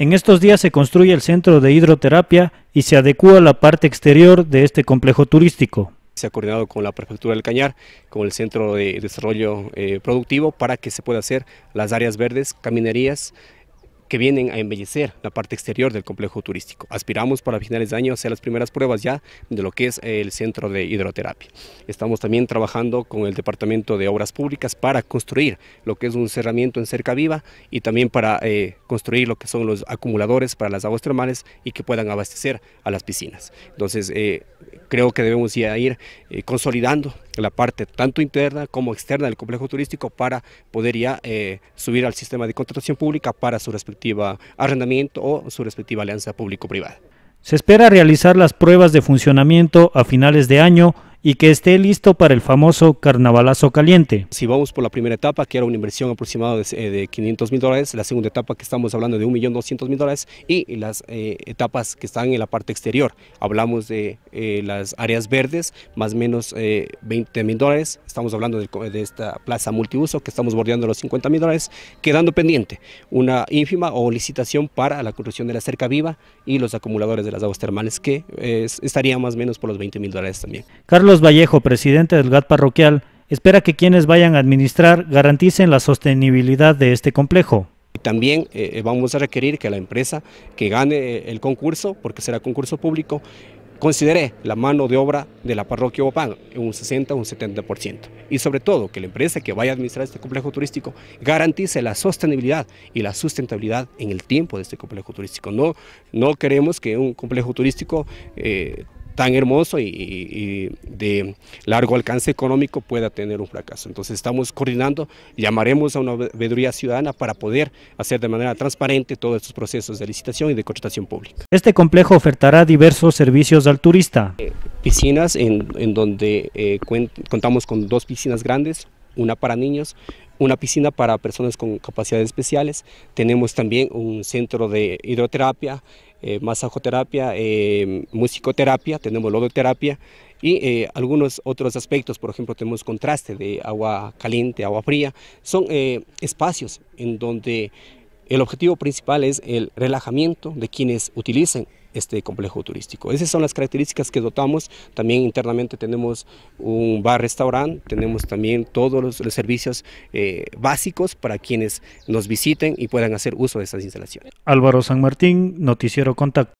En estos días se construye el centro de hidroterapia y se adecúa la parte exterior de este complejo turístico. Se ha coordinado con la Prefectura del Cañar, con el Centro de Desarrollo eh, Productivo, para que se puedan hacer las áreas verdes, caminerías, que vienen a embellecer la parte exterior del complejo turístico. Aspiramos para finales de año hacer las primeras pruebas ya de lo que es el centro de hidroterapia. Estamos también trabajando con el Departamento de Obras Públicas para construir lo que es un cerramiento en cerca viva y también para eh, construir lo que son los acumuladores para las aguas termales y que puedan abastecer a las piscinas. Entonces, eh, creo que debemos ya ir eh, consolidando la parte tanto interna como externa del complejo turístico para poder ya eh, subir al sistema de contratación pública para su respectiva arrendamiento o su respectiva alianza público-privada. Se espera realizar las pruebas de funcionamiento a finales de año y que esté listo para el famoso carnavalazo caliente. Si vamos por la primera etapa, que era una inversión aproximada de, 500 eh, mil dólares, la segunda etapa que estamos hablando de 1.200.000 dólares y las eh, etapas que están en la parte exterior, hablamos de eh, las áreas verdes, más o menos eh, 20 mil dólares, estamos hablando de, esta plaza multiuso que estamos bordeando los 50 mil dólares, quedando pendiente una ínfima o licitación para la construcción de la cerca viva y los acumuladores de las aguas termales que estarían más o menos por los 20 mil dólares también. Carlos Vallejo, presidente del GAT parroquial, espera que quienes vayan a administrar garanticen la sostenibilidad de este complejo. También eh, eh, vamos a requerir que la empresa que gane eh, el concurso, porque será concurso público, considere la mano de obra de la parroquia Opan en un 60 o un 70%. Y sobre todo, que la empresa que vaya a administrar este complejo turístico garantice la sostenibilidad y la sustentabilidad en el tiempo de este complejo turístico. No, no queremos que un complejo turístico tan hermoso y, de largo alcance económico pueda tener un fracaso. Entonces estamos coordinando, llamaremos a una veeduría ciudadana para poder hacer de manera transparente todos estos procesos de licitación y de contratación pública. Este complejo ofertará diversos servicios al turista. Eh, piscinas en, donde eh, contamos con dos piscinas grandes, una para niños, una piscina para personas con capacidades especiales, tenemos también un centro de hidroterapia, eh, masajoterapia, eh, musicoterapia, tenemos lodoterapia y eh, algunos otros aspectos, por ejemplo, tenemos contraste de agua caliente, agua fría, son espacios en donde el objetivo principal es el relajamiento de quienes utilicen este complejo turístico. Esas son las características que dotamos. También internamente tenemos un bar-restaurante, tenemos también todos los, servicios eh, básicos para quienes nos visiten y puedan hacer uso de estas instalaciones. Álvaro San Martín, Noticiero Contacto.